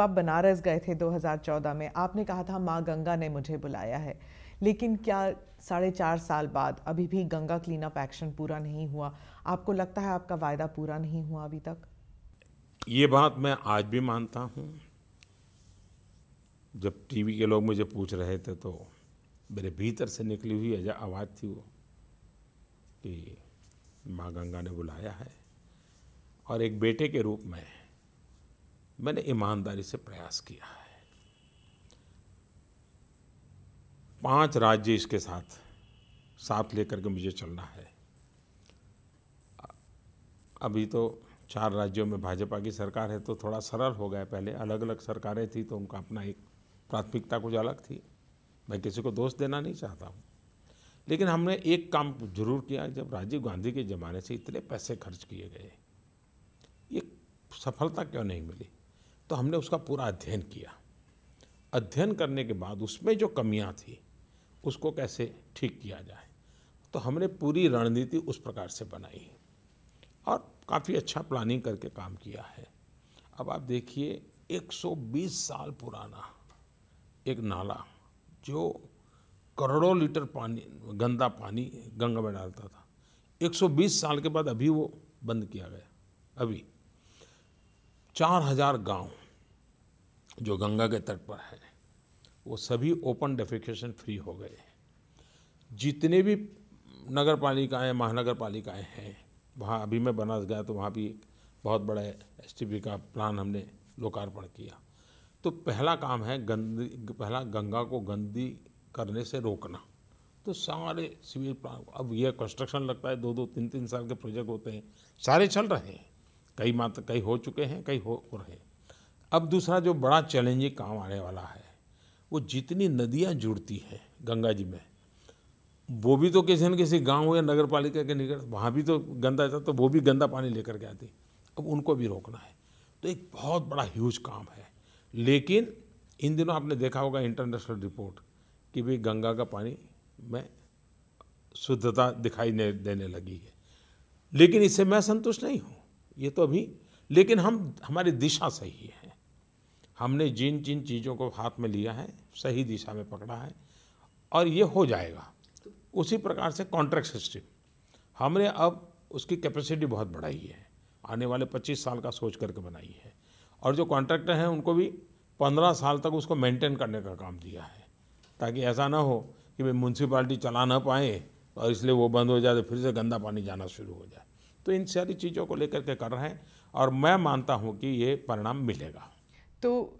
आप बनारस गए थे 2014 में आपने कहा था माँ गंगा ने मुझे बुलाया है लेकिन क्या साढ़े चार साल बाद अभी भी गंगा क्लीन अप एक्शन पूरा नहीं हुआ आपको लगता है आपका वायदा पूरा नहीं हुआ अभी तक ये बात मैं आज भी मानता हूँ जब टीवी के लोग मुझे पूछ रहे थे तो मेरे भीतर से निकली हुई आवाज़ थी वो कि माँ गंगा ने बुलाया है और एक बेटे के रूप में मैंने ईमानदारी से प्रयास किया है पांच राज्य इसके साथ साथ लेकर के मुझे चलना है अभी तो चार राज्यों में भाजपा की सरकार है तो थोड़ा सरल हो गया पहले अलग अलग सरकारें थी तो उनका अपना एक प्राथमिकता कुछ अलग थी मैं किसी को दोष देना नहीं चाहता हूँ लेकिन हमने एक काम जरूर किया जब राजीव गांधी के ज़माने से इतने पैसे खर्च किए गए ये सफलता क्यों नहीं मिली तो हमने उसका पूरा अध्ययन किया अध्ययन करने के बाद उसमें जो कमियां थी उसको कैसे ठीक किया जाए तो हमने पूरी रणनीति उस प्रकार से बनाई और काफ़ी अच्छा प्लानिंग करके काम किया है अब आप देखिए 120 साल पुराना एक नाला जो करोड़ों लीटर पानी गंदा पानी गंगा में डालता था 120 साल के बाद अभी वो बंद किया गया अभी चार हजार गाँव जो गंगा के तट पर है वो सभी ओपन डेफिकेशन फ्री हो गए जितने भी नगर पालिकाएँ महानगर पालिकाएँ हैं वहाँ अभी मैं बनास गया तो वहाँ भी एक बहुत बड़ा एस का प्लान हमने लोकार्पण किया तो पहला काम है गंदी पहला गंगा को गंदी करने से रोकना तो सारे सिविल प्लान अब यह कंस्ट्रक्शन लगता है दो दो तीन तीन साल के प्रोजेक्ट होते हैं सारे चल रहे हैं कई मात्र कई हो चुके हैं कई हो रहे हैं अब दूसरा जो बड़ा चैलेंजिंग काम आने वाला है वो जितनी नदियाँ जुड़ती हैं गंगा जी में वो भी तो किसी न किसी गांव या नगर पालिका के निकट वहाँ भी तो गंदा था तो वो भी गंदा पानी लेकर के आती अब उनको भी रोकना है तो एक बहुत बड़ा ह्यूज काम है लेकिन इन दिनों आपने देखा होगा इंटरनेशनल रिपोर्ट कि भाई गंगा का पानी में शुद्धता दिखाई देने लगी है लेकिन इससे मैं संतुष्ट नहीं हूँ ये तो अभी लेकिन हम हमारी दिशा सही है हमने जिन जिन चीज़ों को हाथ में लिया है सही दिशा में पकड़ा है और ये हो जाएगा उसी प्रकार से कॉन्ट्रैक्ट सिस्टम हमने अब उसकी कैपेसिटी बहुत बढ़ाई है आने वाले 25 साल का सोच करके बनाई है और जो कॉन्ट्रैक्टर हैं उनको भी 15 साल तक उसको मेंटेन करने का काम दिया है ताकि ऐसा ना हो कि भाई म्यूनसिपाल्टी चला ना पाए और इसलिए वो बंद हो जाए तो फिर से गंदा पानी जाना शुरू हो जाए तो इन सारी चीज़ों को लेकर के कर रहे हैं और मैं मानता हूँ कि ये परिणाम मिलेगा तो